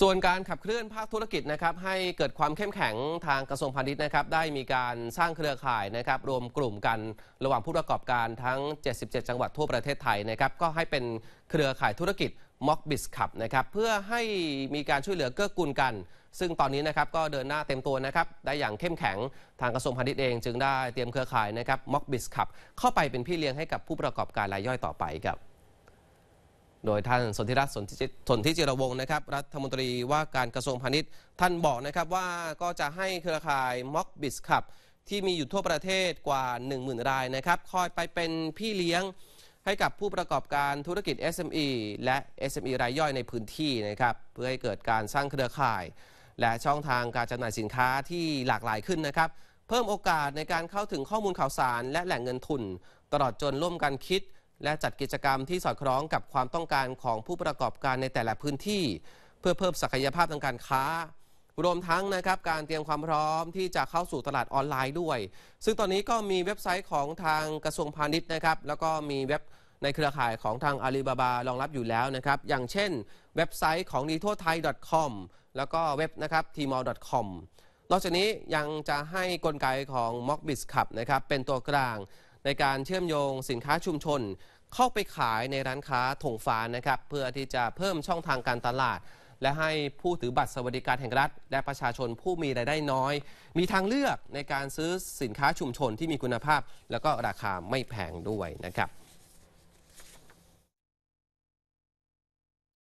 ส่วนการขับเคลื่อนภาคธุรกิจนะครับให้เกิดความเข้มแข็งทางกระทรวงพาณิชย์นะครับได้มีการสร้างเครือข่ายนะครับรวมกลุ่มกันระหว่างผู้ประกอบการทั้ง 77 จังหวัดทั่วประเทศไทยนะครับก็ให้เป็นเครือข่ายธุรกิจม็อกบิสขับนะครับเพื่อให้มีการช่วยเหลือเกื้อกูลกัน ซึ่งตอนนี้นะครับก็เดินหน้าเต็มตัวนะครับได้อย่างเข้มแข็งทางกระทรวงพาณิชย์เองจึงได้เตรียมเครือข่ายนะครับม็อกบิสขับเข้าไปเป็นพี่เลี้ยงให้กับผู้ประกอบการรายย่อยต่อไปครับโดยท่านสนธิรัตน์สนธิจิรวงศ์นะครับรัฐมนตรีว่าการกระทรวงพาณิชย์ท่านบอกนะครับว่าก็จะให้เครือข่ายม็อกบิสขับที่มีอยู่ทั่วประเทศกว่า 10,000 รายนะครับคอยไปเป็นพี่เลี้ยงให้กับผู้ประกอบการธุรกิจ SME และ SME รายย่อยในพื้นที่นะครับเพื่อให้เกิดการสร้างเครือข่าย และช่องทางการจำหน่ายสินค้าที่หลากหลายขึ้นนะครับเพิ่มโอกาสในการเข้าถึงข้อมูลข่าวสาร และแหล่งเงินทุน ตลอดจนร่วมกันคิดและจัดกิจกรรมที่สอดคล้องกับความต้องการของผู้ประกอบการในแต่ละพื้นที่ เพื่อเพิ่มศักยภาพทางการค้ารวมทั้งนะครับการเตรียมความพร้อมที่จะเข้าสู่ตลาดออนไลน์ด้วย ซึ่งตอนนี้ก็มีเว็บไซต์ของทางกระทรวงพาณิชย์นะครับแล้วก็มีเว็บในเครือข่ายของทางอาลีบาบารองรับอยู่แล้วนะครับ อย่างเช่น เว็บไซต์ของดีทัไทย .com แล้วก็เว็บนะครับ t m a l c o m นอกจากนี้ยังจะให้กลไกของ m o c b i z Cup นะครับเป็นตัวกลางในการเชื่อมโยงสินค้าชุมชนเข้าไปขายในร้านค้าถงฟ้านะครับ เพื่อที่จะเพิ่มช่องทางการตลาด และให้ผู้ถือบัตรสวัสดิการแห่งรัฐและประชาชนผู้มีรายได้น้อย มีทางเลือกในการซื้อสินค้าชุมชนที่มีคุณภาพ แล้วก็ราคาไม่แพงด้วยนะครับ